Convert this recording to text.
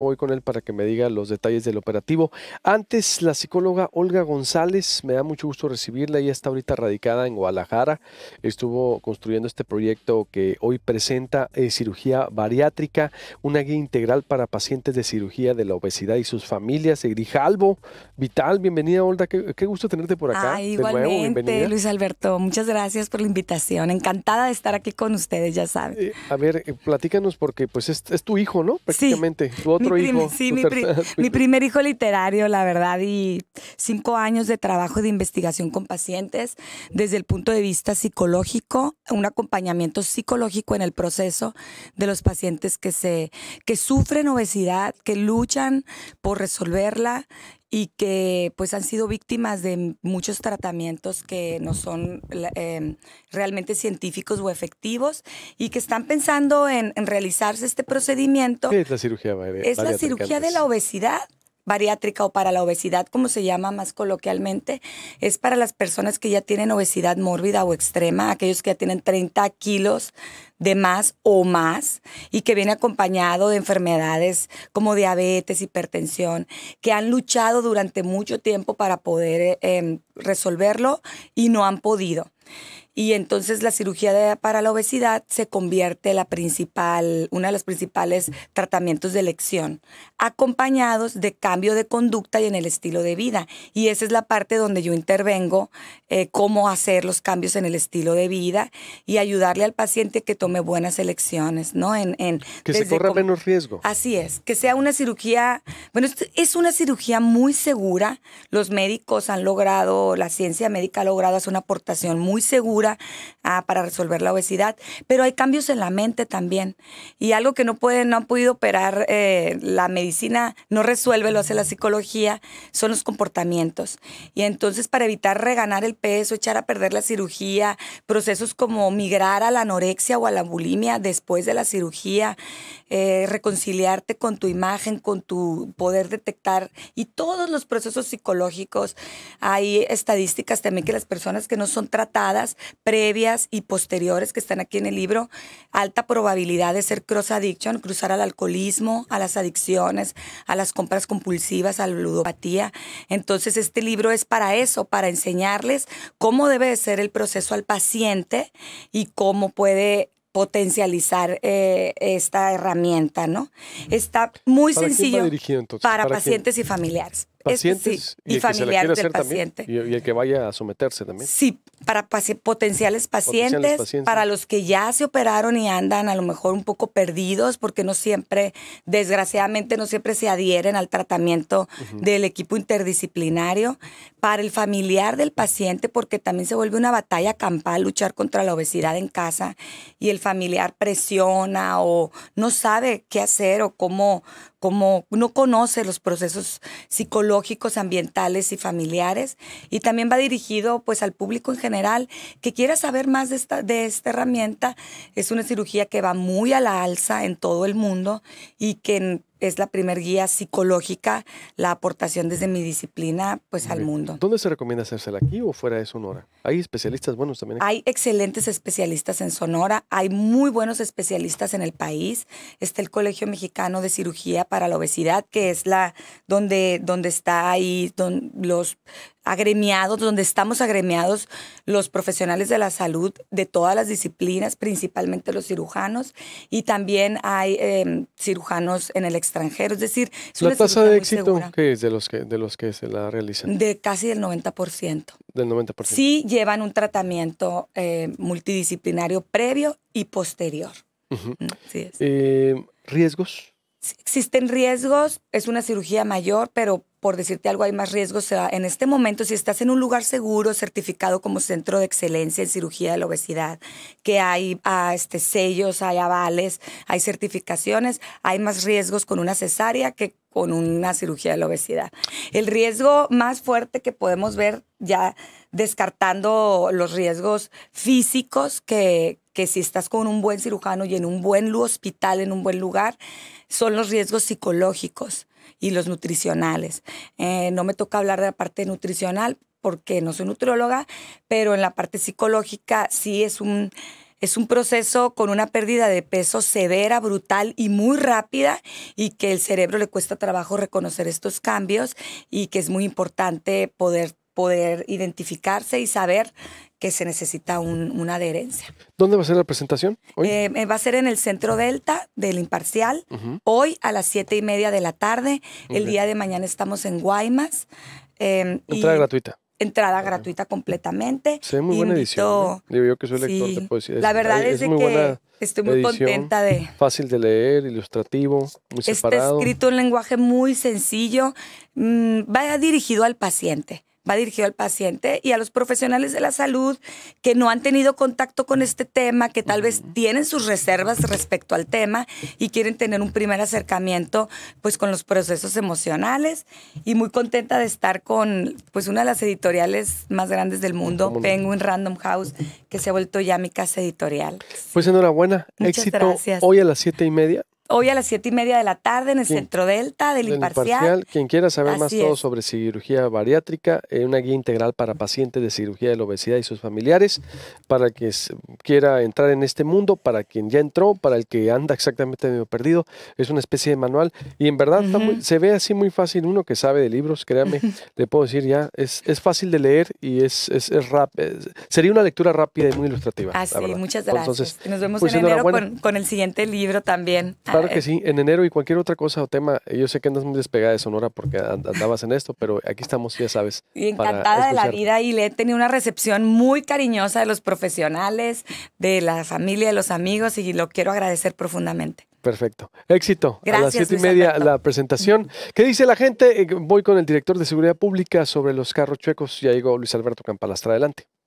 Voy con él para que me diga los detalles del operativo. Antes, la psicóloga Olga González, me da mucho gusto recibirla. Ella está ahorita radicada en Guadalajara. Estuvo construyendo este proyecto que hoy presenta eh, cirugía bariátrica, una guía integral para pacientes de cirugía de la obesidad y sus familias. Grijalvo, Vital, bienvenida Olga. Qué, gusto tenerte por acá. Ah, igualmente, Luis Alberto. Muchas gracias por la invitación. Encantada de estar aquí con ustedes, ya saben. Eh, a ver, eh, platícanos porque pues es, tu hijo, ¿no? Prácticamente mi mi, primer hijo literario, la verdad, y cinco años de trabajo de investigación con pacientes desde el punto de vista psicológico, un acompañamiento psicológico en el proceso de los pacientes que se que sufren obesidad, que luchan por resolverla y que pues han sido víctimas de muchos tratamientos que no son em, realmente científicos o efectivos y que están pensando en, realizarse este procedimiento. ¿Qué es la cirugía? Es la cirugía de la obesidad bariátrica o para la obesidad, como se llama más coloquialmente, es para las personas que ya tienen obesidad mórbida o extrema, aquellos que ya tienen 30 kilos de más o más y que viene acompañado de enfermedades como diabetes, hipertensión, que han luchado durante mucho tiempo para poder eh, em, resolverlo y no han podido. Y entonces la cirugía para la obesidad se convierte la principal, una de las principales tratamientos de elección, acompañados de cambio de conducta y en el estilo de vida. Y esa es la parte donde yo intervengo, eh, cómo hacer los cambios en el estilo de vida y ayudarle al paciente que tome buenas elecciones, ¿no? En, que se corra menos riesgo. Así es, que sea una cirugía, bueno, es una cirugía muy segura. Los médicos han logrado, la ciencia médica ha logrado hacer una aportación muy segura Ah, para resolver la obesidad, pero hay cambios en la mente también. Y algo que no, puede no han podido operar, eh, la medicina no resuelve, lo hace la psicología, son los comportamientos. Y entonces para evitar reganar el peso, echar a perder la cirugía, procesos como migrar a la anorexia o a la bulimia después de la cirugía, eh, reconciliarte con tu imagen, con tu poder detectar y todos los procesos psicológicos. Hay estadísticas también que las personas que no son tratadas previas y posteriores que están aquí en el libro, alta probabilidad de ser cross addiction, cruzar al alcoholismo, a las adicciones, a las compras compulsivas, a la ludopatía. Entonces este libro es para eso, para enseñarles cómo debe ser el proceso al paciente y cómo puede potencializar eh, esta herramienta, ¿no? Está muy sencillo para, pacientes y familiares y, familiar familiares del paciente. y, el que vaya a someterse también. Sí, para potenciales pacientes, para los que ya se operaron y andan a lo mejor un poco perdidos, porque no siempre, desgraciadamente, no siempre se adhieren al tratamiento del equipo interdisciplinario, para el familiar del paciente, porque también se vuelve una batalla campal luchar contra la obesidad en casa y el familiar presiona o no sabe qué hacer o cómo como no conoce los procesos psicológicos, ambientales y familiares. Y también va dirigido pues al público en general que quiera saber más de esta, de esta herramienta. Es una cirugía que va muy a la alza en todo el mundo y que es la primer guía psicológica, la aportación desde mi disciplina pues al mundo. ¿Dónde se recomienda hacérsela aquí o fuera de Sonora? ¿Hay especialistas buenos también? Hay excelentes especialistas en Sonora, hay muy buenos especialistas en el país. Está el Colegio Mexicano de Cirugía para la Obesidad, que es la donde, donde está ahí los agremiados, donde estamos agremiados los profesionales de la salud de todas las disciplinas, principalmente los cirujanos, y también hay em, cirujanos en el extranjero. Es decir, es la tasa de éxito que es de los que de los que se la realizan de casi el 90%. Del 90%. Sí llevan un tratamiento eh, multidisciplinario previo y posterior. Mm, eh, riesgos. Existen riesgos, es una cirugía mayor, pero por decirte algo, hay más riesgos. En este momento, si estás en un lugar seguro, certificado como centro de excelencia en cirugía de la obesidad, que hay ah, este, sellos, hay avales, hay certificaciones, hay más riesgos con una cesárea que con una cirugía de la obesidad. El riesgo más fuerte que podemos ver, ya descartando los riesgos físicos que, que si estás con un buen cirujano y en un buen hospital, en un buen lugar, son los riesgos psicológicos y los nutricionales. Eh, no me toca hablar de la parte nutricional porque no soy nutrióloga, pero en la parte psicológica sí es un, es un proceso con una pérdida de peso severa, brutal y muy rápida y que el cerebro le cuesta trabajo reconocer estos cambios y que es muy importante poder poder identificarse y saber que se necesita una adherencia. ¿Dónde va a ser la presentación? Hoy? Eh, eh, va a ser en el Centro Delta del Imparcial, hoy a las siete y media de la tarde. El día de mañana estamos en Guaymas. Em, entrada gratuita entrada gratuita completamente. ve muy buena edición. ¿eh? yo que soy lector, de poesía, La verdad es, que estoy muy contenta de... Fácil de leer, ilustrativo, muy separado. Está escrito en lenguaje muy sencillo, mm, va dirigido al paciente va dirigido al paciente y a los profesionales de la salud que no han tenido contacto con este tema, que tal vez tienen sus reservas respecto al tema y quieren tener un primer acercamiento pues con los procesos emocionales y muy contenta de estar con pues una de las editoriales más grandes del mundo, Penguin Random House, que se ha vuelto ya mi casa editorial. Pues enhorabuena, éxito gracias. hoy a las siete y media hoy a las siete y media de la tarde en el Centro Delta del Imparcial. Quien quiera saber más todo sobre cirugía bariátrica, eh, una guía integral para pacientes de cirugía de la obesidad y sus familiares, para que quiera entrar en este mundo, para quien ya entró, para el que anda exactamente medio perdido, es una especie de manual y en verdad se ve así muy fácil uno que sabe de libros, créame, le puedo decir ya, es, es fácil de leer y es, es, eh, sería una lectura rápida y muy ilustrativa. Así, muchas gracias. nos vemos pues en enero con, con, el siguiente libro también. Claro que eh, sí, en enero y cualquier otra cosa o tema. Eh, yo sé que andas muy despegada de Sonora porque andabas en esto, pero aquí estamos, ya sabes. Y encantada de la vida y le he tenido una recepción muy cariñosa de los profesionales, de la familia, de los amigos y lo quiero agradecer profundamente. Perfecto. Éxito. a las siete y media la presentación. ¿Qué dice la gente? Eh, voy con el director de Seguridad Pública sobre los carros chuecos. Ya llegó Luis Alberto Campalastra. Adelante.